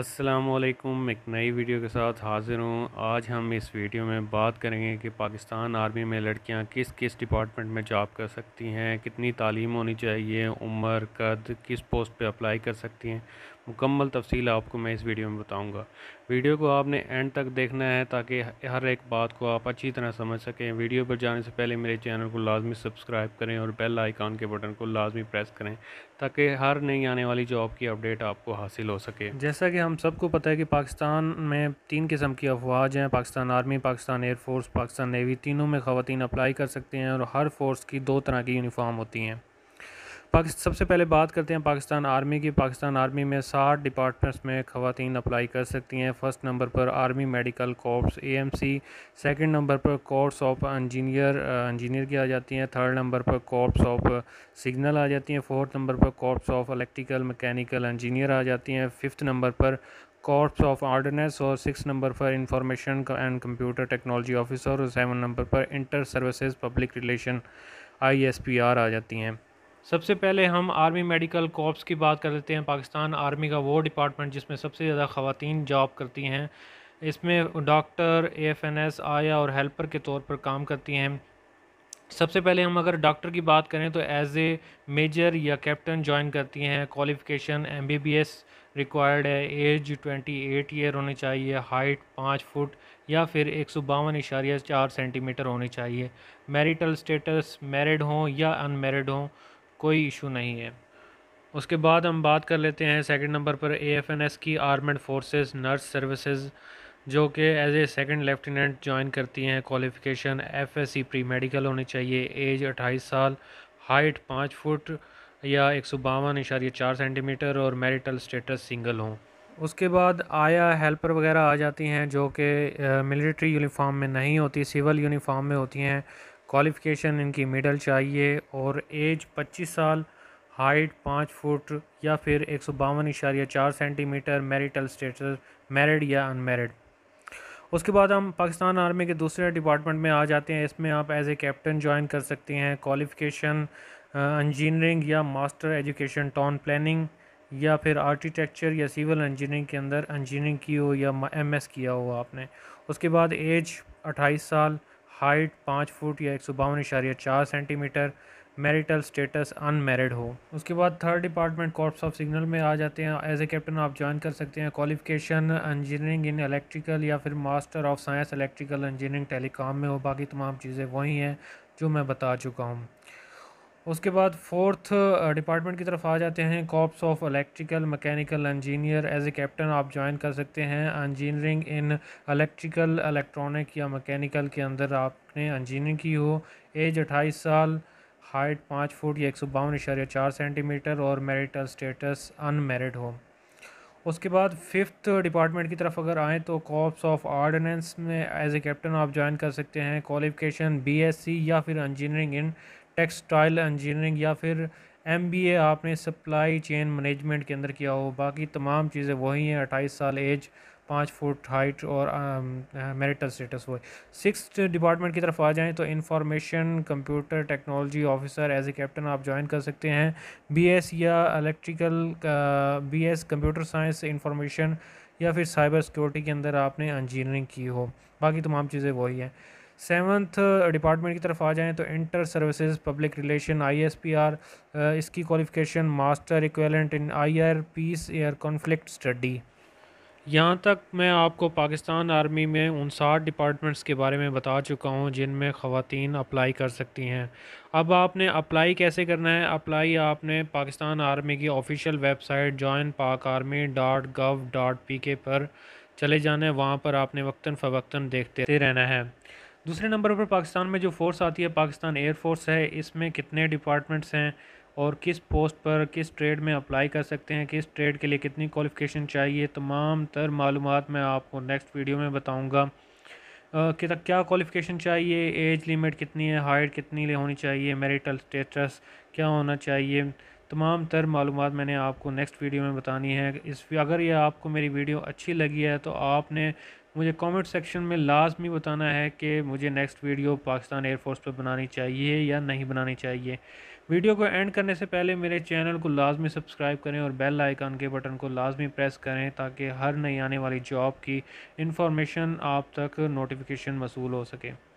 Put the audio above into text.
असलकुम एक नई वीडियो के साथ हाज़िर हूँ आज हम इस वीडियो में बात करेंगे कि पाकिस्तान आर्मी में लड़कियाँ किस किस डिपार्टमेंट में जॉब कर सकती हैं कितनी तालीम होनी चाहिए उम्र कद किस पोस्ट पे अप्लाई कर सकती हैं मुकम्मल तफसील आपको मैं इस वीडियो में बताऊंगा वीडियो को आपने एंड तक देखना है ताकि हर एक बात को आप अच्छी तरह समझ सकें वीडियो पर जाने से पहले मेरे चैनल को लाजमी सब्सक्राइब करें और बेल आइकान के बटन को लाजमी प्रेस करें ताकि हर नई आने वाली जॉब की अपडेट आपको हासिल हो सके जैसा कि हम सबको पता है कि पाकिस्तान में तीन किस्म की अफवाज हैं Pakistan army Pakistan air force Pakistan navy तीनों में खातन अप्लाई कर सकते हैं और हर फोर्स की दो तरह की यूनिफॉर्म होती हैं सबसे पहले बात करते हैं पाकिस्तान आर्मी की पाकिस्तान आर्मी में साठ डिपार्टमेंट्स में खातन अप्लाई कर सकती हैं फ़र्स्ट नंबर पर army medical corps AMC second number पर कॉर्प्स ऑफ इंजीनियर इंजीनियर की आ जाती हैं थर्ड नंबर पर कॉर्प्स ऑफ सिग्नल आ जाती हैं फोर्थ नंबर पर corps of electrical mechanical engineer आ जाती हैं फिफ्थ नंबर पर कॉर्प्स ऑफ आर्डनेस और सिक्स नंबर पर information and computer technology officer और सेवन नंबर पर inter services public relation I आ जाती हैं सबसे पहले हम आर्मी मेडिकल कॉप्स की बात कर लेते हैं पाकिस्तान आर्मी का वो डिपार्टमेंट जिसमें सबसे ज़्यादा खातन जॉब करती हैं इसमें डॉक्टर एफ एन एस आया और हेल्पर के तौर पर काम करती हैं सबसे पहले हम अगर डॉक्टर की बात करें तो एज ए मेजर या कैप्टन ज्वाइन करती हैं qualification M B B S required है एज ट्वेंटी एट ईयर होनी चाहिए हाइट पाँच फुट या फिर एक सौ बावन इशारिया चार सेंटीमीटर होनी चाहिए मैरिटल स्टेटस मैरिड हों या अनमेरिड हों कोई इशू नहीं है उसके बाद हम बात कर लेते हैं सेकंड नंबर पर एएफएनएस की आर्मड फोर्सेस नर्स सर्विसेज जो कि age a second lieutenant join करती हैं क्वालिफिकेशन एफएससी प्री मेडिकल होनी चाहिए एज 28 साल हाइट पाँच फुट या एक सौ बावन इशारिया चार सेंटीमीटर और मैरिटल स्टेटस सिंगल हों उसके बाद आया हेल्पर वगैरह आ जाती हैं जो कि मिलिट्री यूनिफॉर्म में नहीं होती सिविल यूनिफॉर्म में होती हैं क्वालिफ़िकेशन इनकी मिडल चाहिए और एज 25 साल हाइट पाँच फुट या फिर एक सौ बावन इशारिया चार सेंटीमीटर मेरिटल स्टेटस मैरिड या अनमेरिड उसके बाद हम पाकिस्तान आर्मी के दूसरे डिपार्टमेंट में आ जाते हैं इसमें आप एज ए कैप्टन ज्वाइन कर सकते हैं क्वालिफ़िकेशन इंजीनियरिंग या मास्टर एजुकेशन टाउन प्लानिंग या फिर आर्किटेक्चर या सिविल इंजीनियरिंग के अंदर इंजीनियरिंग की हो या एमएस किया हो आपने उसके बाद एज 28 साल हाइट पाँच फुट या एक सौ बावन इशारिया चार सेंटीमीटर मैरिटल स्टेटस अनमेरिड हो उसके बाद third department corps of signal में आ जाते हैं एज ए कैप्टन आप ज्वाइन कर सकते हैं क्वालिफिकेशन इंजीनियरिंग इन इलेक्ट्रिकल या फिर master of science electrical engineering telecom में हो बाकी तमाम चीज़ें वही हैं जो मैं बता चुका हूँ उसके बाद फोर्थ डिपार्टमेंट की तरफ आ जाते हैं corps of electrical mechanical engineer age a captain आप ज्वाइन कर सकते हैं इंजीनियरिंग इन इलेक्ट्रिकल इलेक्ट्रॉनिक या मैकेनिकल के अंदर आपने इंजीनियरिंग की हो एज अट्ठाईस साल हाइट पाँच फुट या एक सौ बावन इशारिया चार सेंटीमीटर और मेरिटल स्टेटस अनमेरिड हो उसके बाद फिफ्थ डिपार्टमेंट की तरफ अगर आएँ तो कॉप्स ऑफ आर्डनेंस में एज ए कैप्टन आप ज्वाइन कर सकते हैं क्वालिफिकेशन बी या फिर इंजीनियरिंग इन टेक्सटाइल इंजीनियरिंग या फिर एम बी ए आपने सप्लाई चेन मैनेजमेंट के अंदर किया हो बाकी तमाम चीज़ें वही हैं अट्ठाईस साल एज पाँच फुट हाइट और मेरिटल स्टेटस हो सिक्स डिपार्टमेंट की तरफ आ जाएँ तो information computer technology officer age a captain आप ज्वाइन कर सकते हैं बी एस या electrical B S computer science information या फिर साइबर सिक्योरिटी के अंदर आपने इंजीनियरिंग की हो बाकी तमाम चीज़ें वही हैं सेवन्थ डिपार्टमेंट की तरफ आ जाएँ तो inter services public relation I S P R इसकी qualification master equivalent in I R peace एयर कॉन्फ्लिक्ट स्टडी यहाँ तक मैं आपको पाकिस्तान आर्मी में उन साठ डिपार्टमेंट्स के बारे में बता चुका हूँ जिनमें ख़वान अप्लाई कर सकती हैं अब आपने अप्लाई कैसे करना है अप्लाई आपने पाकिस्तान आर्मी की official website join Pak army dot gov dot P K पर चले जाना है वहाँ पर आपने वक्ता फ़वक्ता देखते रहना है दूसरे नंबर पर पाकिस्तान में जो फ़ोर्स आती है पाकिस्तान एयर फोर्स है इसमें कितने डिपार्टमेंट्स हैं और किस पोस्ट पर किस ट्रेड में अप्लाई कर सकते हैं किस ट्रेड के लिए कितनी क्वालिफ़िकेशन चाहिए तमाम तर मालूम मैं आपको नेक्स्ट वीडियो में बताऊँगा कि तक क्या क्वालिफ़िकेशन चाहिए एज लिमिट कितनी है हाइट कितनी होनी चाहिए मेरिटल स्टेटस क्या होना चाहिए तमाम तर मालूम मैंने आपको नेक्स्ट वीडियो में बतानी है इस अगर ये आपको मेरी वीडियो अच्छी लगी है तो आपने मुझे कमेंट सेक्शन में लाजमी बताना है कि मुझे नेक्स्ट वीडियो पाकिस्तान एयरफोर्स पर बनानी चाहिए या नहीं बनानी चाहिए वीडियो को एंड करने से पहले मेरे चैनल को लाजमी सब्सक्राइब करें और बेल आइकन के बटन को लाजमी प्रेस करें ताकि हर नई आने वाली जॉब की इंफॉर्मेशन आप तक नोटिफिकेशन मसूल हो सके